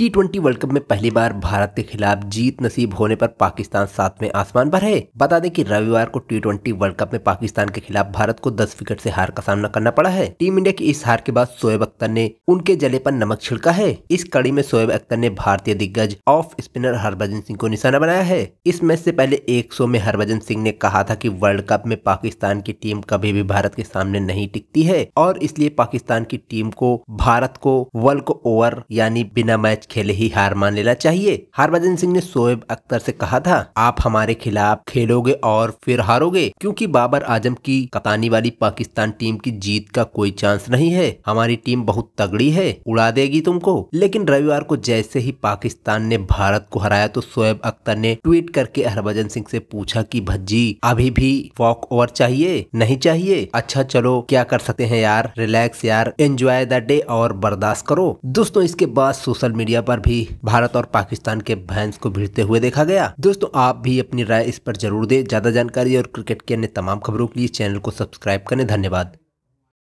T twenty world cup में पहली बार भारत के खिलाफ जीत नसीब होने पर पाकिस्तान सातवें आसमान पर है बता दें कि रविवार को टी ट्वेंटी वर्ल्ड कप में पाकिस्तान के खिलाफ भारत को 10 विकेट से हार का सामना करना पड़ा है टीम इंडिया की इस हार के बाद शोएब अख्तर ने उनके जले पर नमक छिड़का है इस कड़ी में शोएब अख्तर ने भारतीय दिग्गज ऑफ स्पिनर हरभजन सिंह को निशाना बनाया है इस मैच से पहले एक में हरभजन सिंह ने कहा था की वर्ल्ड कप में पाकिस्तान की टीम कभी भी भारत के सामने नहीं टिकती है और इसलिए पाकिस्तान की टीम को भारत को वर्ल्ड ओवर यानी बिना मैच खेले ही हार मान लेना चाहिए हरभजन सिंह ने सोएब अख्तर से कहा था आप हमारे खिलाफ खेलोगे और फिर हारोगे क्योंकि बाबर आजम की कप्तानी वाली पाकिस्तान टीम की जीत का कोई चांस नहीं है हमारी टीम बहुत तगड़ी है उड़ा देगी तुमको लेकिन रविवार को जैसे ही पाकिस्तान ने भारत को हराया तो सोएब अख्तर ने ट्वीट करके हरभजन सिंह से पूछा की भज्जी अभी भी वॉक ओवर चाहिए नहीं चाहिए अच्छा चलो क्या कर सकते हैं यार रिलैक्स यार एंजॉय द डे और बर्दाश्त करो दोस्तों इसके बाद सोशल मीडिया मीडिया पर भी भारत और पाकिस्तान के फैंस को भिड़ते हुए देखा गया दोस्तों आप भी अपनी राय इस पर जरूर दें ज्यादा जानकारी और क्रिकेट की अन्य तमाम खबरों के लिए चैनल को सब्सक्राइब करें धन्यवाद